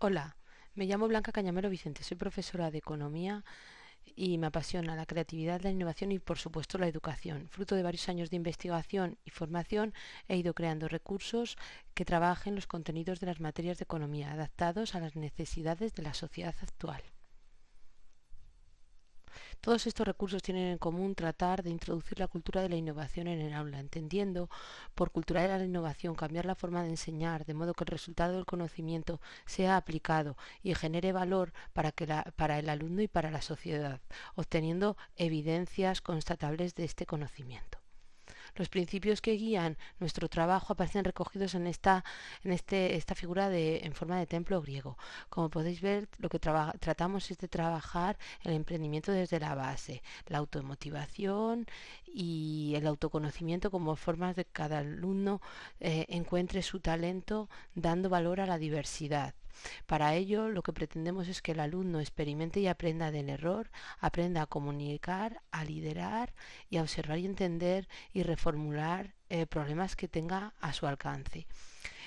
Hola, me llamo Blanca Cañamero Vicente, soy profesora de Economía y me apasiona la creatividad, la innovación y por supuesto la educación. Fruto de varios años de investigación y formación he ido creando recursos que trabajen los contenidos de las materias de economía adaptados a las necesidades de la sociedad actual. Todos estos recursos tienen en común tratar de introducir la cultura de la innovación en el aula, entendiendo por cultura de la innovación cambiar la forma de enseñar, de modo que el resultado del conocimiento sea aplicado y genere valor para, para el alumno y para la sociedad, obteniendo evidencias constatables de este conocimiento. Los principios que guían nuestro trabajo aparecen recogidos en este, esta, figura de, en forma de templo griego. Como podéis ver, lo que tratamos es de trabajar el emprendimiento desde la base, la automotivación y el autoconocimiento como formas de que cada alumno eh, encuentre su talento dando valor a la diversidad. Para ello, lo que pretendemos es que el alumno experimente y aprenda del error, aprenda a comunicar, a liderar y a observar y entender y reformular eh, problemas que tenga a su alcance.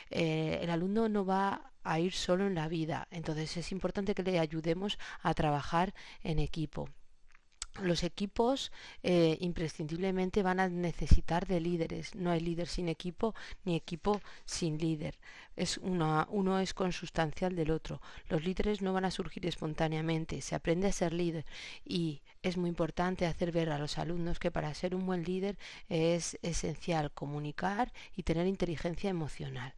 Eh, el alumno no va a ir solo en la vida, entonces es importante que le ayudemos a trabajar en equipo los equipos eh, imprescindiblemente van a necesitar de líderes. No hay líder sin equipo ni equipo sin líder. Es uno es consustancial del otro. Los líderes no van a surgir espontáneamente. Se aprende a ser líder y es muy importante hacer ver a los alumnos que para ser un buen líder es esencial comunicar y tener inteligencia emocional.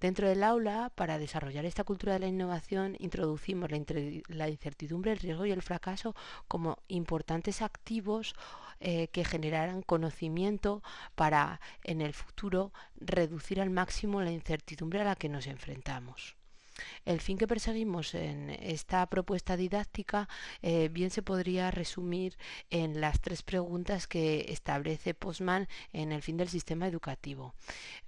Dentro del aula, para desarrollar esta cultura de la innovación, introducimos la, incertidumbre, el riesgo y el fracaso como importantes activos eh, que generarán conocimiento para en el futuro reducir al máximo la incertidumbre a la que nos enfrentamos. El fin que perseguimos en esta propuesta didáctica eh, bien se podría resumir en las tres preguntas que establece Postman en el fin del sistema educativo.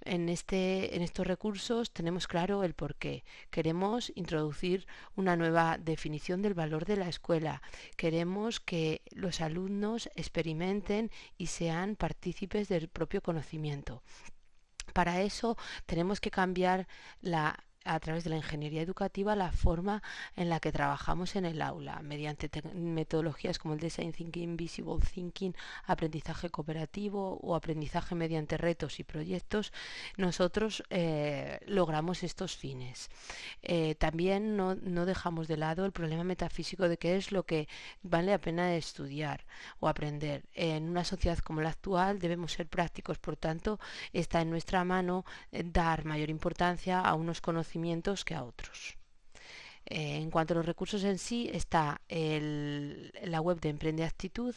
En, este, en estos recursos tenemos claro el porqué. Queremos introducir una nueva definición del valor de la escuela. Queremos que los alumnos experimenten y sean partícipes del propio conocimiento. Para eso tenemos que cambiar la a través de la ingeniería educativa la forma en la que trabajamos en el aula, mediante metodologías como el design thinking, visible thinking, aprendizaje cooperativo o aprendizaje mediante retos y proyectos, nosotros eh, logramos estos fines. Eh, también no, no dejamos de lado el problema metafísico de qué es lo que vale la pena estudiar o aprender. En una sociedad como la actual debemos ser prácticos, por tanto, está en nuestra mano eh, dar mayor importancia a unos conocimientos que a otros. Eh, en cuanto a los recursos en sí, está la web de Emprende Actitud.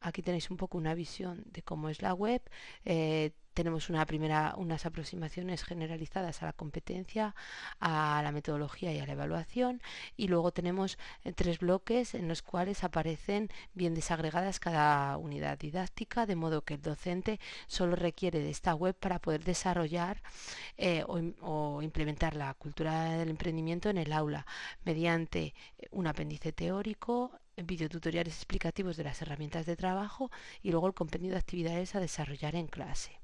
Aquí tenéis un poco una visión de cómo es la web. Eh, tenemos una primera, unas aproximaciones generalizadas a la competencia, a la metodología y a la evaluación, y luego tenemos eh, tres bloques en los cuales aparecen bien desagregadas cada unidad didáctica, de modo que el docente solo requiere de esta web para poder desarrollar eh, o, implementar la cultura del emprendimiento en el aula mediante eh, un apéndice teórico, videotutoriales explicativos de las herramientas de trabajo y luego el contenido de actividades a desarrollar en clase.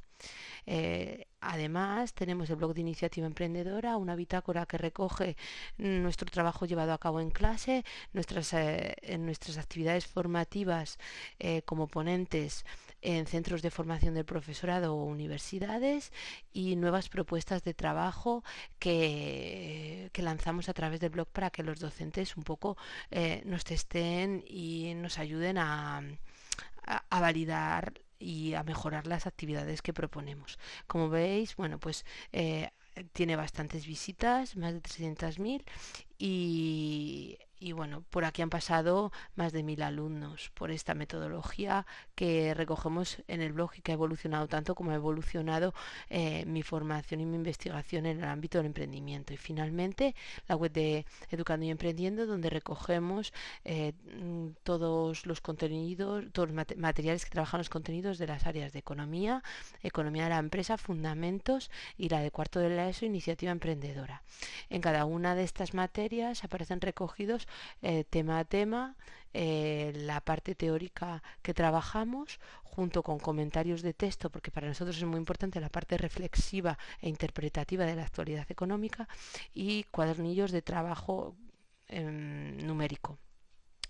Eh, además, tenemos el blog de Iniciativa Emprendedora, una bitácora que recoge nuestro trabajo llevado a cabo en clase, nuestras, eh, nuestras actividades formativas eh, como ponentes en centros de formación del profesorado o universidades y nuevas propuestas de trabajo que, lanzamos a través del blog para que los docentes un poco nos testen y nos ayuden a validar y a mejorar las actividades que proponemos. Como veis, bueno, pues eh, tiene bastantes visitas, más de 300.000 y y bueno, por aquí han pasado más de mil alumnos por esta metodología que recogemos en el blog y que ha evolucionado tanto como ha evolucionado eh, mi formación y mi investigación en el ámbito del emprendimiento. Y finalmente la web de Educando y Emprendiendo, donde recogemos eh, mm, todos los contenidos, todos materiales que trabajan los contenidos de las áreas de economía, economía de la empresa, fundamentos y la de cuarto de la ESO, iniciativa emprendedora. En cada una de estas materias aparecen recogidos eh, tema a tema, eh, la parte teórica que trabajamos junto con comentarios de texto, porque para nosotros es muy importante la parte reflexiva e interpretativa de la actualidad económica y cuadernillos de trabajo em, numérico.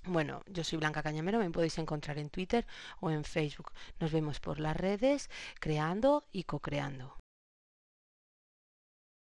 Bueno, yo soy Blanca Cañamero, me podéis encontrar en Twitter o en Facebook. Nos vemos por las redes, creando y co-creando.